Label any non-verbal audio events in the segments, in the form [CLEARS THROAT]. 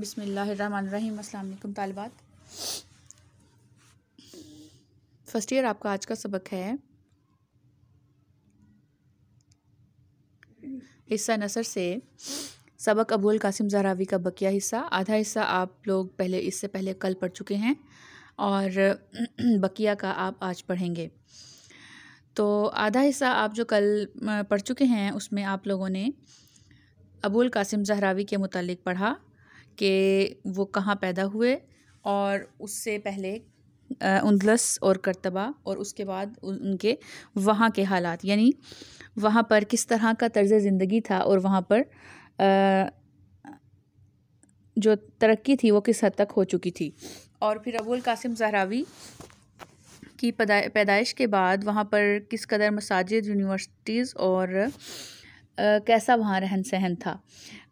बिसमीम अल्लाम तलबात first year आपका आज का सबक है हिस्सा नसर से सबक अबुल कासिम जहरावी का बकिया हिस्सा आधा हिस्सा आप लोग पहले इससे पहले कल पढ़ चुके हैं और [CLEARS THROAT] बकिया का आप आज पढ़ेंगे तो आधा हिस्सा आप जो कल पढ़ चुके हैं उसमें आप लोगों ने अबुल कासिम जहरावी के मुतालिक पढ़ा कि वो कहाँ पैदा हुए और उससे पहले उंदलस और करतबा और उसके बाद उनके वहाँ के हालात यानी वहाँ पर किस तरह का तर्ज ज़िंदगी था और वहाँ पर आ, जो तरक्की थी वो किस हद तक हो चुकी थी और फिर अबुल कासिम जहरावी की पैदाइश के बाद वहाँ पर किस कदर मसाजिद यूनिवर्सिटीज़ और कैसा वहाँ रहन सहन था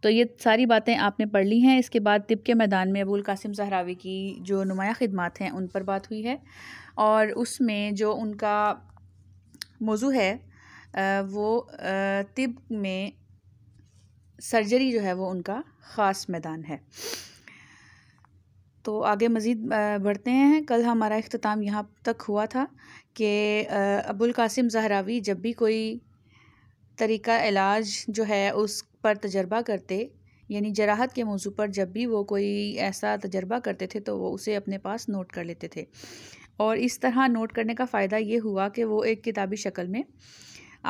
तो ये सारी बातें आपने पढ़ ली हैं इसके बाद तिब के मैदान में अबुल कासिम जहरावी की जो नुमाया खदमात हैं उन पर बात हुई है और उसमें जो उनका मौजू है वो तिब में सर्जरी जो है वो उनका ख़ास मैदान है तो आगे मज़ीद बढ़ते हैं कल हमारा अख्ताम यहाँ तक हुआ था कि अबुल कासिम जहरावी जब भी कोई तरीका इलाज जो है उस पर तजर्बा करते यानी जराहत के मौजू पर जब भी वो कोई ऐसा तजर्बा करते थे तो वो उसे अपने पास नोट कर लेते थे और इस तरह नोट करने का फ़ायदा ये हुआ कि वो एक किताबी शक्ल में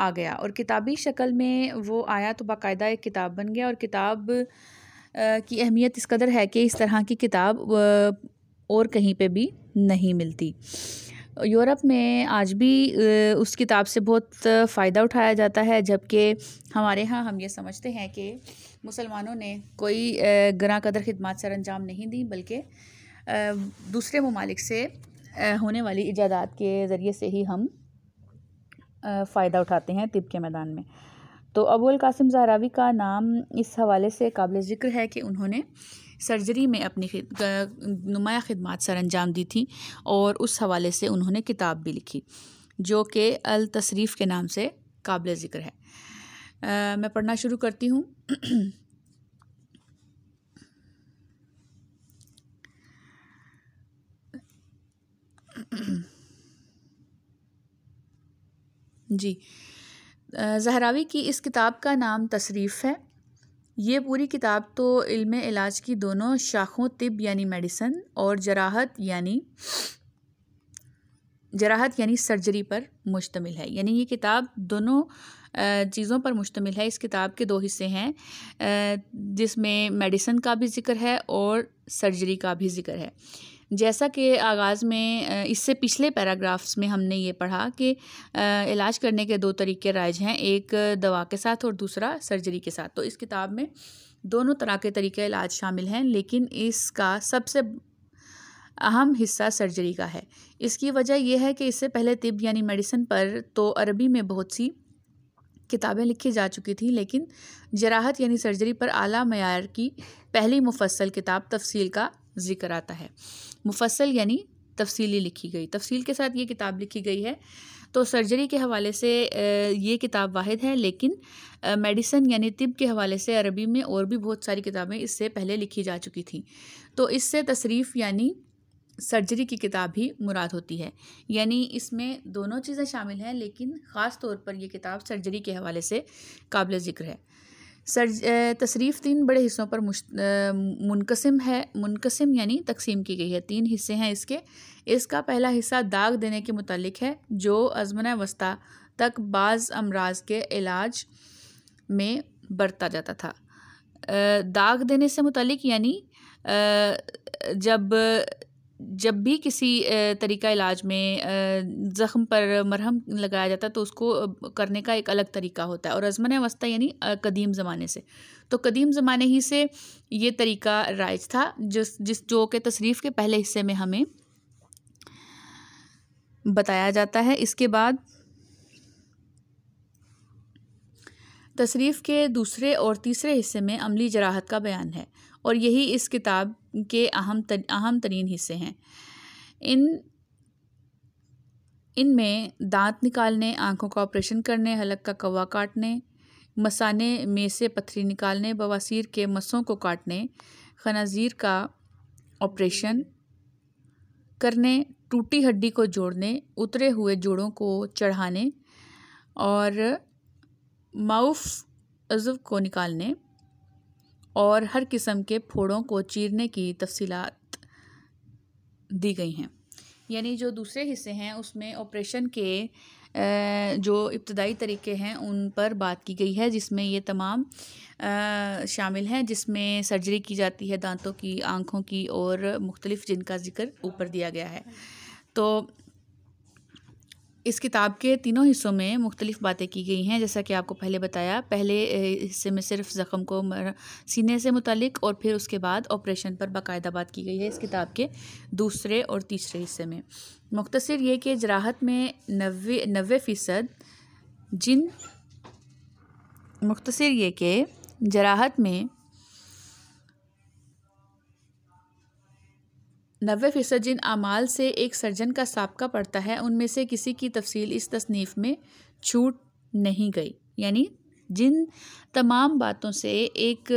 आ गया और किताबी शक्ल में वो आया तो बाकायदा एक किताब बन गया और किताब की अहमियत इस कदर है कि इस तरह की किताब और कहीं पे भी नहीं मिलती यूरोप में आज भी उस किताब से बहुत फ़ायदा उठाया जाता है जबकि हमारे यहाँ हम ये समझते हैं कि मुसलमानों ने कोई गना कदर खदमात सर अंजाम नहीं दी बल्कि दूसरे ममालिक से होने वाली ईजादात के ज़रिए से ही हम फ़ायदा उठाते हैं तिब के मैदान में तो अबुल कासिम जहरावी का नाम इस हवाले से काबिल ज़िक्र है कि उन्होंने सर्जरी में अपनी नुमाया खदमात सर अंजाम दी थी और उस हवाले से उन्होंने किताब भी लिखी जो कि अल तशरीफ़ के नाम से काबिल ज़िक्र है आ, मैं पढ़ना शुरू करती हूँ जी जहरावी की इस किताब का नाम तशरीफ़ है ये पूरी किताब तो इल्म इलाज की दोनों शाखों तिब यानी मेडिसन और जराहत यानी जराहत यानी सर्जरी पर मुश्तमिल है यानी ये किताब दोनों चीज़ों पर मुश्तमिल है इस किताब के दो हिस्से हैं जिसमें मेडिसन का भी जिक्र है और सर्जरी का भी जिक्र है जैसा कि आगाज़ में इससे पिछले पैराग्राफ्स में हमने ये पढ़ा कि इलाज करने के दो तरीके राइज हैं एक दवा के साथ और दूसरा सर्जरी के साथ तो इस किताब में दोनों तरह के तरीके इलाज शामिल हैं लेकिन इसका सबसे अहम हिस्सा सर्जरी का है इसकी वजह यह है कि इससे पहले तिब यानी मेडिसिन पर तो अरबी में बहुत सी किताबें लिखी जा चुकी थी लेकिन जराहत यानी सर्जरी पर आला मैार की पहली मुफसल किताब तफसील का जिक्र आता है मुफसल यानी तफसीली लिखी गई तफसील के साथ ये किताब लिखी गई है तो सर्जरी के हवाले से ये किताब वाहिद है लेकिन मेडिसन यानी तिब के हवाले से अरबी में और भी बहुत सारी किताबें इससे पहले लिखी जा चुकी थी तो इससे तशरीफ़ यानी सर्जरी की किताब भी मुराद होती है यानी इसमें दोनों चीज़ें शामिल हैं लेकिन ख़ास तौर पर यह किताब सर्जरी के हवाले से काबिल ज़िक्र है सर्ज तशरीफ़ तीन बड़े हिस्सों पर मुनकसम है मुनकसम यानी तकसीम की गई है तीन हिस्से हैं इसके इसका पहला हिस्सा दाग देने के मुतलक है जो अजमन वस्ता तक बाज़ अमराज के इलाज में बरता जाता था दाग देने से मुतलक यानी जब जब भी किसी तरीका इलाज में ज़ख्म पर मरहम लगाया जाता है तो उसको करने का एक अलग तरीका होता है और अजमन वस्ता यानी कदीम ज़माने से तो कदीम ज़माने ही से ये तरीका राइज था जिस जिस जो के तशरीफ़ के पहले हिस्से में हमें बताया जाता है इसके बाद तशरीफ़ के दूसरे और तीसरे हिस्से में अमली जराहत का बयान है और यही इस किताब के अहम तर, अहम तरीन हिस्से हैं इन इनमें दांत निकालने आंखों का ऑपरेशन करने हलक का कौवा काटने मसाने में से पथरी निकालने बवासीर के मसों को काटने खनाजीर का ऑपरेशन करने टूटी हड्डी को जोड़ने उतरे हुए जोड़ों को चढ़ाने और माउफ अजब को निकालने और हर किस्म के फोड़ों को चीरने की तफसी दी गई हैं यानी जो दूसरे हिस्से हैं उसमें ऑपरेशन के जो इब्तदाई तरीके हैं उन पर बात की गई है जिसमें ये तमाम शामिल हैं जिसमें सर्जरी की जाती है दांतों की आँखों की और मुख्तलिफ़ जिनका ज़िक्र ऊपर दिया गया है तो इस किताब के तीनों हिस्सों में मुख्तलिफ बातें की गई हैं जैसा कि आपको पहले बताया पहले हिस्से में सिर्फ ज़ख़म को सीने से मुतलिक और फिर उसके बाद ऑपरेशन पर बाकायदा बात की गई है इस किताब के दूसरे और तीसरे हिस्से में मख्तसर ये कि जराहत में नबे नबे फ़ीसद जिन मुख्तर ये कि जराहत में नबे फ़ीसद जिन अमाल से एक सर्जन का सबका पड़ता है उनमें से किसी की तफसील इस तसनीफ़ में छूट नहीं गई यानी जिन तमाम बातों से एक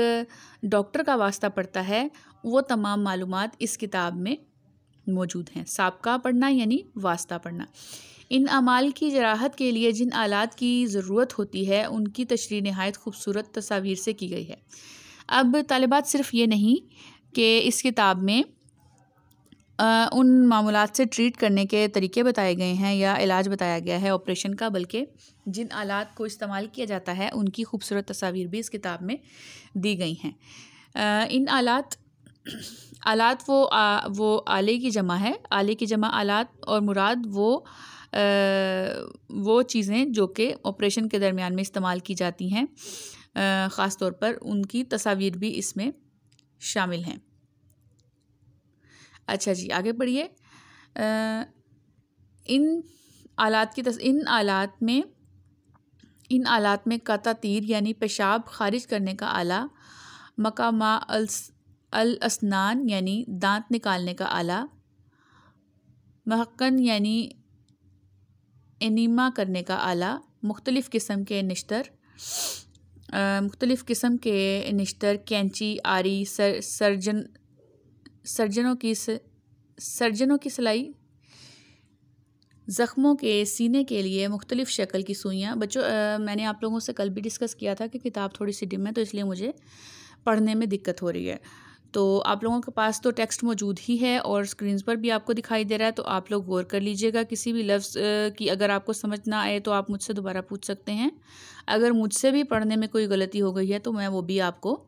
डॉक्टर का वास्ता पड़ता है वो तमाम मालूम इस किताब में मौजूद हैं सबका पढ़ना यानी वास्ता पढ़ना इन अमाल की जराहत के लिए जिन आलात की ज़रूरत होती है उनकी तशरी नहायत खूबसूरत तस्वीर से की गई है अब तलबात सिर्फ ये नहीं कि इस किताब में उन मामूलात से ट्रीट करने के तरीके बताए गए हैं या इलाज बताया गया है ऑपरेशन का बल्कि जिन आलात को इस्तेमाल किया जाता है उनकी खूबसूरत तस्वीर भी इस किताब में दी गई हैं इन आलात आलात वो आ, वो आले की जमा है आले की जमा आलात और मुराद वो आ, वो चीज़ें जो कि ऑपरेशन के दरमियान में इस्तेमाल की जाती हैं ख़ास तौर पर उनकी तस्वीर भी इसमें शामिल हैं अच्छा जी आगे बढ़िए इन आलात की तस इन आलात में इन आलात में कता तीर यानी पेशाब खारिज करने का आला मकामा अल्स अल असनान यानी दांत निकालने का आला महक्कन यानी एनीमा करने का आला मुख्तलिफ़ किस्म के नश्तर मुख्तलिफ़ किस्म के नश्तर कैंची आरी सर सर्जन सर्जनों की स, सर्जनों की सिलाई ज़ख्मों के सीने के लिए मुख्तलिफ़ शक्ल की सुइयाँ बच्चों मैंने आप लोगों से कल भी डिस्कस किया था कि किताब थोड़ी सी डिम है तो इसलिए मुझे पढ़ने में दिक्कत हो रही है तो आप लोगों के पास तो टेक्स्ट मौजूद ही है और स्क्रीन पर भी आपको दिखाई दे रहा है तो आप लोग गौर कर लीजिएगा किसी भी लफ्ज़ की अगर आपको समझ ना आए तो आप मुझसे दोबारा पूछ सकते हैं अगर मुझसे भी पढ़ने में कोई गलती हो गई है तो मैं वो भी आपको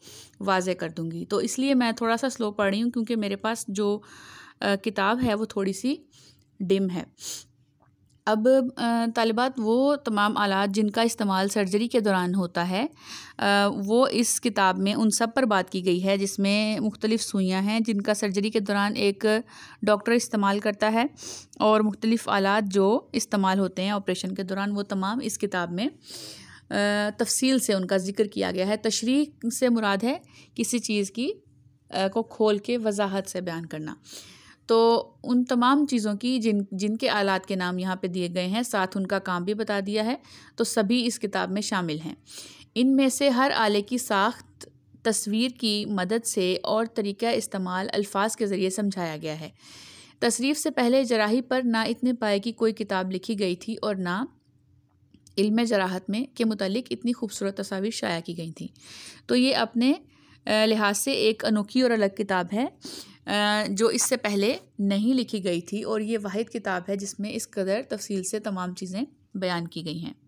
वाजह कर दूंगी तो इसलिए मैं थोड़ा सा स्लो पढ़ रही हूँ क्योंकि मेरे पास जो किताब है वो थोड़ी सी डिम है अब तलबात वो तमाम आलात जिनका इस्तेमाल सर्जरी के दौरान होता है वो इस किताब में उन सब पर बात की गई है जिसमें मुख्तलिफ़ सुइयाँ हैं जिनका सर्जरी के दौरान एक डॉक्टर इस्तेमाल करता है और मुख्तलिफ़ आलात जो इस्तेमाल होते हैं ऑपरेशन के दौरान वो तमाम इस किताब में तफसील से उनका ज़िक्र किया गया है तशरी से मुराद है किसी चीज़ की को खोल के वजाहत से बयान करना तो उन तमाम चीज़ों की जिन जिनके आलात के नाम यहाँ पे दिए गए हैं साथ उनका काम भी बता दिया है तो सभी इस किताब में शामिल हैं इन में से हर आले की साख्त तस्वीर की मदद से और तरीका इस्तेमाल अल्फाज के ज़रिए समझाया गया है तशरीफ से पहले जराही पर ना इतने पाए की कोई किताब लिखी गई थी और ना इल्म जराहत में के मतलब इतनी खूबसूरत तस्वीर शाया की गई थी तो ये अपने लिहाज से एक अनोखी और अलग किताब है जो इससे पहले नहीं लिखी गई थी और ये वाद किताब है जिसमें इस कदर तफसील से तमाम चीज़ें बयान की गई हैं